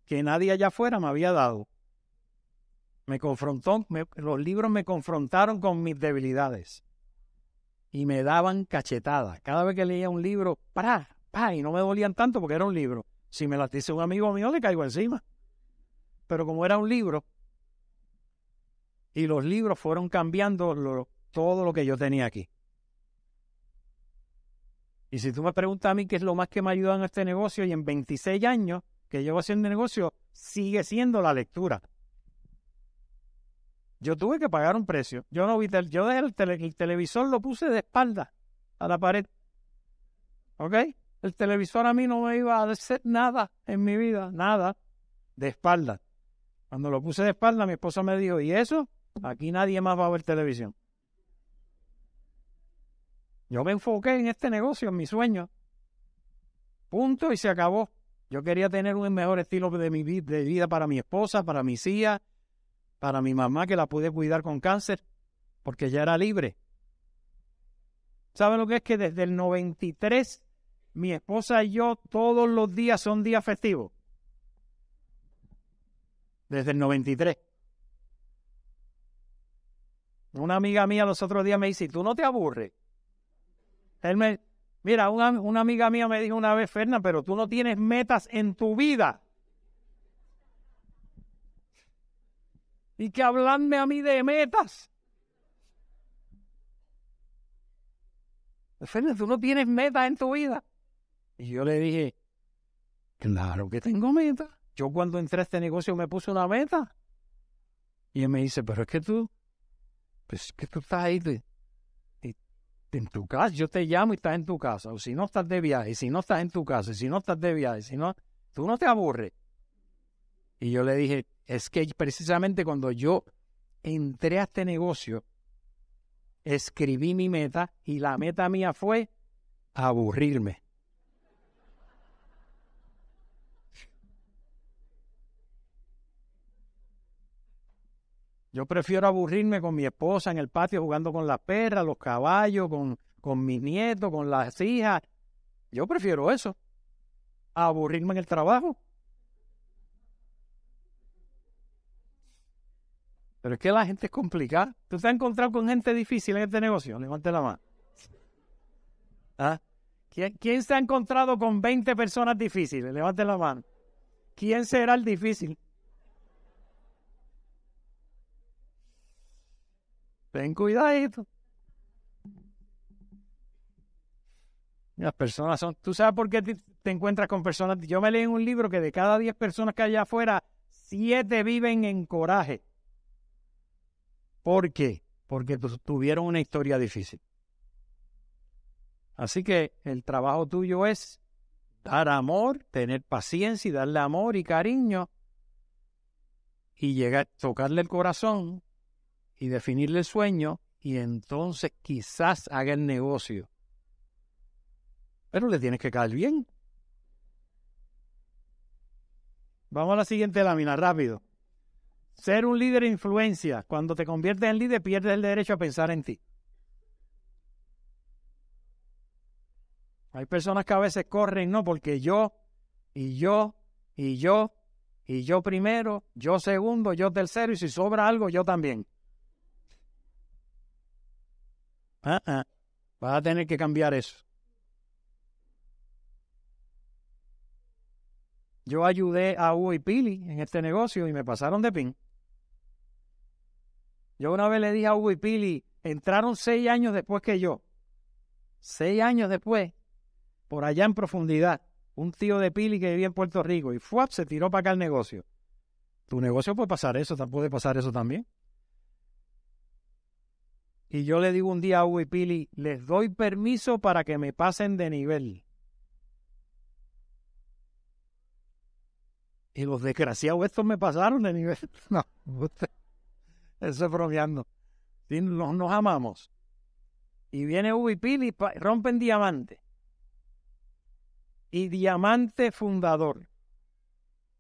que nadie allá afuera me había dado. Me confrontó, los libros me confrontaron con mis debilidades y me daban cachetadas. Cada vez que leía un libro, ¡para! ¡pa! Y no me dolían tanto porque era un libro. Si me las dice un amigo mío, le caigo encima. Pero como era un libro, y los libros fueron cambiando todo lo que yo tenía aquí. Y si tú me preguntas a mí qué es lo más que me ha ayudado en este negocio, y en 26 años que llevo haciendo negocio, sigue siendo la lectura. Yo tuve que pagar un precio. Yo no vi, yo dejé el, el televisor, lo puse de espalda a la pared. ¿Ok? El televisor a mí no me iba a decir nada en mi vida, nada, de espalda. Cuando lo puse de espalda, mi esposa me dijo, ¿y eso? Aquí nadie más va a ver televisión. Yo me enfoqué en este negocio, en mi sueño. Punto y se acabó. Yo quería tener un mejor estilo de, vida para mi esposa, para mi tía, para mi mamá que la pude cuidar con cáncer, porque ya era libre. ¿Saben lo que es que desde el 93 mi esposa y yo todos los días son días festivos. Desde el 93. Una amiga mía los otros días me dice, ¿tú no te aburres? Él me, mira, una, amiga mía me dijo una vez, Ferna, pero tú no tienes metas en tu vida. Y que hablarme a mí de metas. Ferna, tú no tienes metas en tu vida. Y yo le dije, claro que tengo meta. Yo cuando entré a este negocio me puse una meta. Y él me dice, pero es que tú, pues es que tú estás ahí en tu casa. Yo te llamo y estás en tu casa. O si no estás de viaje, si no estás en tu casa, si no estás de viaje, si no, tú no te aburres. Y yo le dije, es que precisamente cuando yo entré a este negocio, escribí mi meta y la meta mía fue aburrirme. Yo prefiero aburrirme con mi esposa en el patio jugando con las perras, los caballos, con, con mis nietos, con las hijas. Yo prefiero eso. A aburrirme en el trabajo. Pero es que la gente es complicada. ¿Tú te has encontrado con gente difícil en este negocio? Levante la mano. ¿Ah? ¿Quién, ¿Quién se ha encontrado con 20 personas difíciles? Levante la mano. ¿Quién será el difícil? ten cuidadito. Las personas son, tú sabes por qué te, encuentras con personas. Yo me leí en un libro que de cada 10 personas que hay afuera, 7 viven en coraje. ¿Por qué? Porque tuvieron una historia difícil. Así que el trabajo tuyo es dar amor, tener paciencia y darle amor y cariño y llegar, tocarle el corazón y definirle el sueño y entonces quizás haga el negocio. Pero le tienes que caer bien. Vamos a la siguiente lámina, rápido. Ser un líder de influencia. Cuando te conviertes en líder, pierdes el derecho a pensar en ti. Hay personas que a veces corren, no, porque yo, y yo, y yo, y yo primero, yo segundo, yo tercero, y si sobra algo, yo también. Ah, ah. Vas a tener que cambiar eso. Yo ayudé a Hugo y Pili en este negocio y me pasaron de pin. Yo una vez le dije a Hugo y Pili, entraron seis años después que yo. Seis años después, por allá en profundidad, un tío de Pili que vivía en Puerto Rico y ¡fuap! se tiró para acá el negocio. Tu negocio puede pasar eso, puede pasar eso también y yo le digo un día a Hugo Pili, les doy permiso para que me pasen de nivel. Y los desgraciados estos me pasaron de nivel. No, usted, eso es bromeando. nos, amamos. Y viene Hugo Pili, rompen diamante. Y diamante fundador.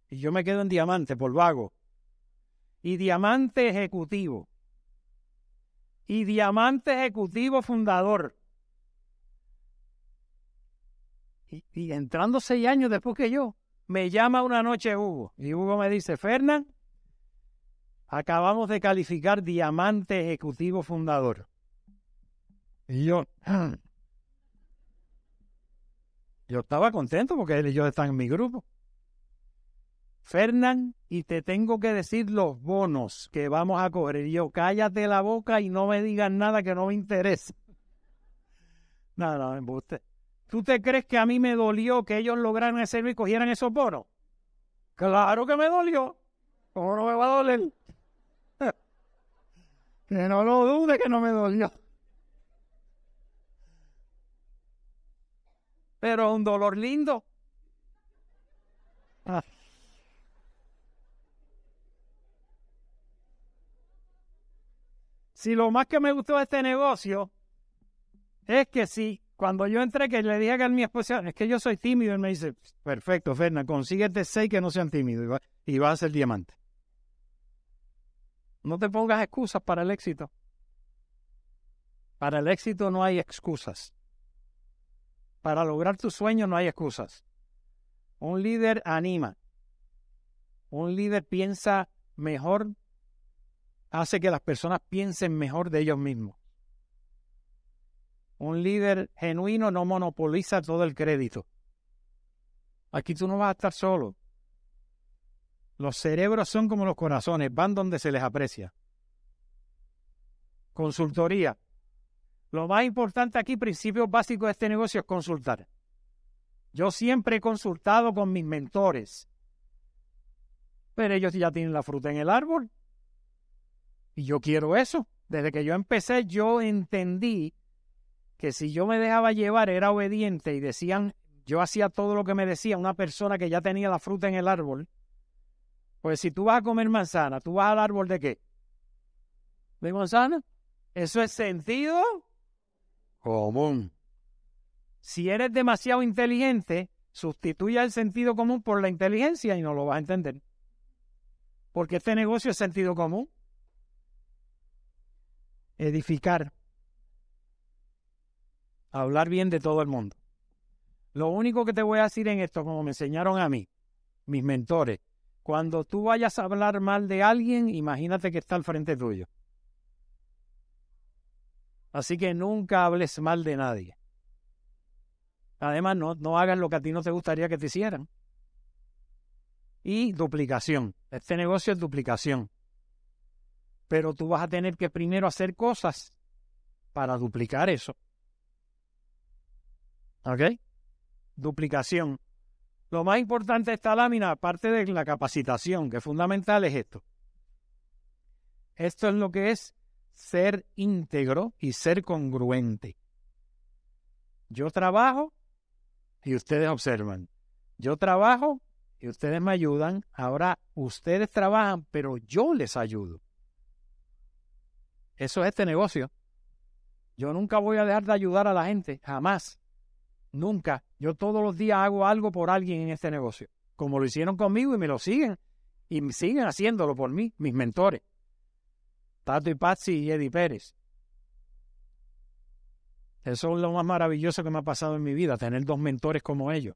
Y yo me quedo en diamante por vago. Y diamante ejecutivo y diamante ejecutivo fundador. Y, entrando seis años después que yo, me llama una noche Hugo. Y Hugo me dice, Fernán, acabamos de calificar diamante ejecutivo fundador. Y yo, yo estaba contento porque él y yo están en mi grupo. Fernán, y te tengo que decir los bonos que vamos a coger Y yo, cállate la boca y no me digas nada que no me interese No, no, embuste. ¿Tú te crees que a mí me dolió que ellos lograran hacerlo y cogieran esos bonos? Claro que me dolió. ¿Cómo no me va a doler? que no lo dude que no me dolió. Pero un dolor lindo. Ah. si lo más que me gustó de este negocio es que sí, cuando yo entré, que le dije a mi esposa, es que yo soy tímido, y me dice, perfecto, Ferna consíguete seis que no sean tímidos y, vas a ser diamante. No te pongas excusas para el éxito. Para el éxito no hay excusas. Para lograr tus sueños no hay excusas. Un líder anima. Un líder piensa mejor hace que las personas piensen mejor de ellos mismos. Un líder genuino no monopoliza todo el crédito. Aquí tú no vas a estar solo. Los cerebros son como los corazones, van donde se les aprecia. Consultoría. Lo más importante aquí, principio básico de este negocio, es consultar. Yo siempre he consultado con mis mentores, pero ellos ya tienen la fruta en el árbol. Y yo quiero eso. Desde que yo empecé, yo entendí que si yo me dejaba llevar, era obediente y decían, yo hacía todo lo que me decía una persona que ya tenía la fruta en el árbol. Pues si tú vas a comer manzana, ¿tú vas al árbol de qué? ¿De manzana? Eso es sentido común. Si eres demasiado inteligente, sustituya el sentido común por la inteligencia y no lo vas a entender. Porque este negocio es sentido común edificar, hablar bien de todo el mundo. Lo único que te voy a decir en esto, como me enseñaron a mí, mis mentores, cuando tú vayas a hablar mal de alguien, imagínate que está al frente tuyo. Así que nunca hables mal de nadie. Además, no, no hagas lo que a ti no te gustaría que te hicieran. Y duplicación. Este negocio es duplicación pero tú vas a tener que primero hacer cosas para duplicar eso. ¿Ok? Duplicación. Lo más importante de esta lámina, aparte de la capacitación, que es fundamental, es esto. Esto es lo que es ser íntegro y ser congruente. Yo trabajo y ustedes observan. Yo trabajo y ustedes me ayudan. Ahora ustedes trabajan, pero yo les ayudo. Eso es este negocio. Yo nunca voy a dejar de ayudar a la gente, jamás. Nunca. Yo todos los días hago algo por alguien en este negocio, como lo hicieron conmigo y me lo siguen. Y siguen haciéndolo por mí, mis mentores. Tato y Patsy y Eddie Pérez. Eso es lo más maravilloso que me ha pasado en mi vida, tener dos mentores como ellos.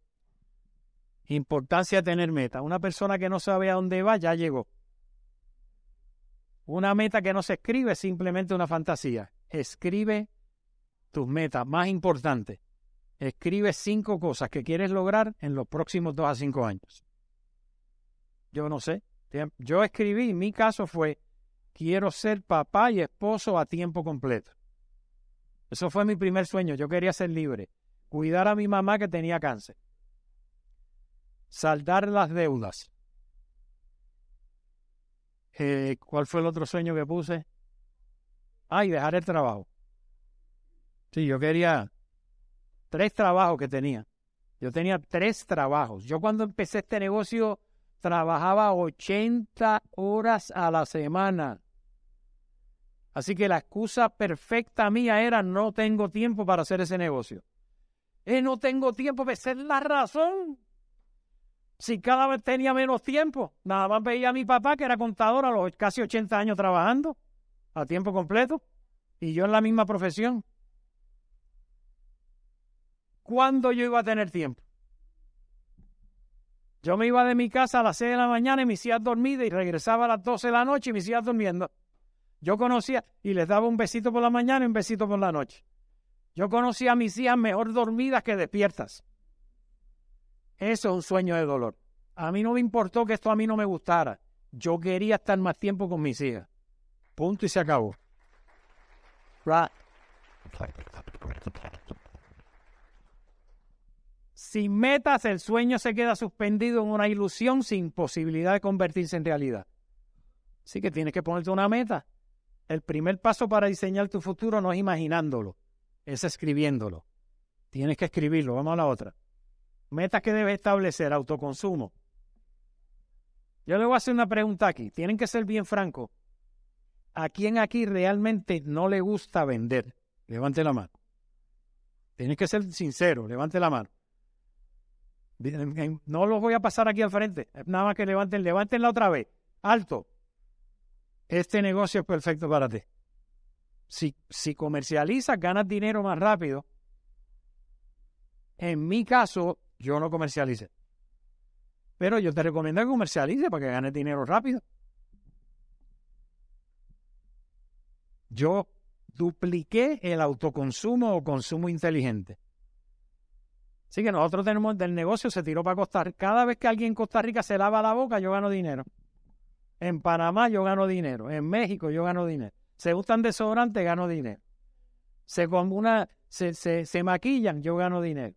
Importancia de tener meta. Una persona que no sabe a dónde va, ya llegó. Una meta que no se escribe es simplemente una fantasía. Escribe tus metas más importantes. Escribe cinco cosas que quieres lograr en los próximos dos a cinco años. Yo no sé. Yo escribí, mi caso fue, quiero ser papá y esposo a tiempo completo. Eso fue mi primer sueño. Yo quería ser libre. Cuidar a mi mamá que tenía cáncer. Saldar las deudas. Eh, ¿Cuál fue el otro sueño que puse? Ah, dejar el trabajo. Sí, yo quería tres trabajos que tenía. Yo tenía tres trabajos. Yo cuando empecé este negocio trabajaba 80 horas a la semana. Así que la excusa perfecta mía era no tengo tiempo para hacer ese negocio. Eh, no tengo tiempo, pues, esa es la razón si cada vez tenía menos tiempo. Nada más veía a mi papá, que era contador a los casi 80 años trabajando, a tiempo completo, y yo en la misma profesión. ¿Cuándo yo iba a tener tiempo? Yo me iba de mi casa a las 6 de la mañana y mis hijas dormidas y regresaba a las 12 de la noche y mis hijas durmiendo. Yo conocía y les daba un besito por la mañana y un besito por la noche. Yo conocía a mis hijas mejor dormidas que despiertas. Eso es un sueño de dolor. A mí no me importó que esto a mí no me gustara. Yo quería estar más tiempo con mis hijas. Punto y se acabó. Sin metas, el sueño se queda suspendido en una ilusión sin posibilidad de convertirse en realidad. Así que tienes que ponerte una meta. El primer paso para diseñar tu futuro no es imaginándolo, es escribiéndolo. Tienes que escribirlo. Vamos a la otra. Metas que debe establecer autoconsumo. Yo le voy a hacer una pregunta aquí. Tienen que ser bien francos. ¿A quién aquí realmente no le gusta vender? Levante la mano. Tienes que ser sincero. Levante la mano. No los voy a pasar aquí al frente. Nada más que levanten, la otra vez. Alto. Este negocio es perfecto para ti. Si, si comercializas, ganas dinero más rápido. En mi caso, yo no comercialice, Pero yo te recomiendo que comercialice para que ganes dinero rápido. Yo dupliqué el autoconsumo o consumo inteligente. Así que nosotros tenemos del negocio, se tiró para costar. Cada vez que alguien en Costa Rica se lava la boca, yo gano dinero. En Panamá yo gano dinero. En México yo gano dinero. Se gustan desodorantes, gano dinero. Se, una, se, se maquillan, yo gano dinero.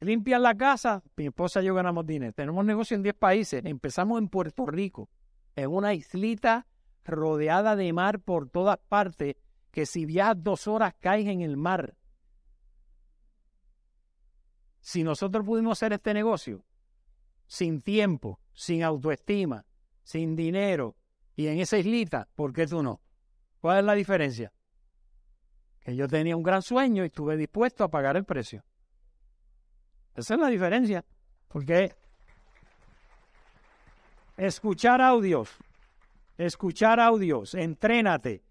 Limpian la casa, mi esposa y yo ganamos dinero. Tenemos negocio en 10 países. Empezamos en Puerto Rico, en una islita rodeada de mar por todas partes, que si viajas dos horas caes en el mar. Si nosotros pudimos hacer este negocio sin tiempo, sin autoestima, sin dinero y en esa islita, ¿por qué tú no? ¿Cuál es la diferencia? Que yo tenía un gran sueño y estuve dispuesto a pagar el precio. Esa es la diferencia. Porque escuchar audios, escuchar audios, entrénate,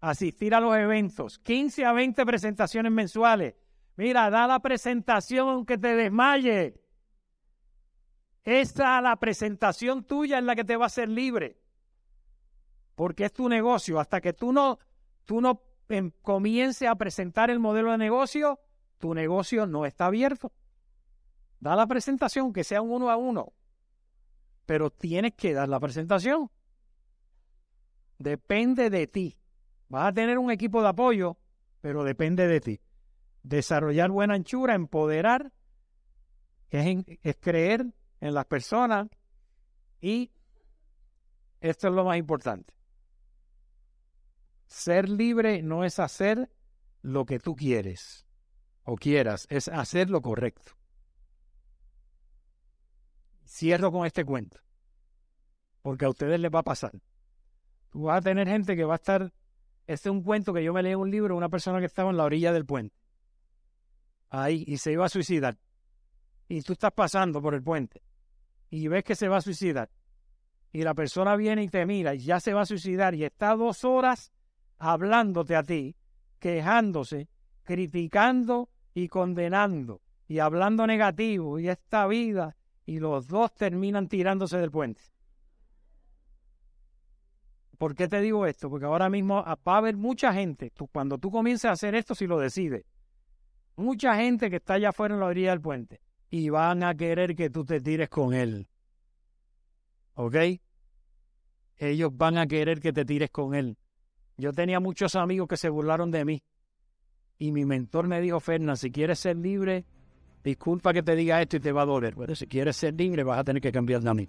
asistir a los eventos, 15 a 20 presentaciones mensuales. Mira, da la presentación aunque te desmaye. Esa, la presentación tuya es la que te va a hacer libre. Porque es tu negocio. Hasta que tú no, tú no em, comiences a presentar el modelo de negocio, tu negocio no está abierto. Da la presentación que sea un uno a uno, pero tienes que dar la presentación. Depende de ti. Vas a tener un equipo de apoyo, pero depende de ti. Desarrollar buena anchura, empoderar, es, creer en las personas y esto es lo más importante. Ser libre no es hacer lo que tú quieres o quieras, es hacer lo correcto cierro con este cuento, porque a ustedes les va a pasar. Tú vas a tener gente que va a estar, este es un cuento que yo me leí en un libro, una persona que estaba en la orilla del puente, ahí, y se iba a suicidar. Y tú estás pasando por el puente y ves que se va a suicidar. Y la persona viene y te mira y ya se va a suicidar y está dos horas hablándote a ti, quejándose, criticando y condenando y hablando negativo y esta vida y los dos terminan tirándose del puente. ¿Por qué te digo esto? Porque ahora mismo va a haber mucha gente, tú, cuando tú comiences a hacer esto, si lo decides, mucha gente que está allá afuera en la orilla del puente y van a querer que tú te tires con él. ¿Ok? Ellos van a querer que te tires con él. Yo tenía muchos amigos que se burlaron de mí y mi mentor me dijo, Fernán, si quieres ser libre, disculpa que te diga esto y te va a doler. Bueno, si quieres ser libre, vas a tener que cambiar de mí.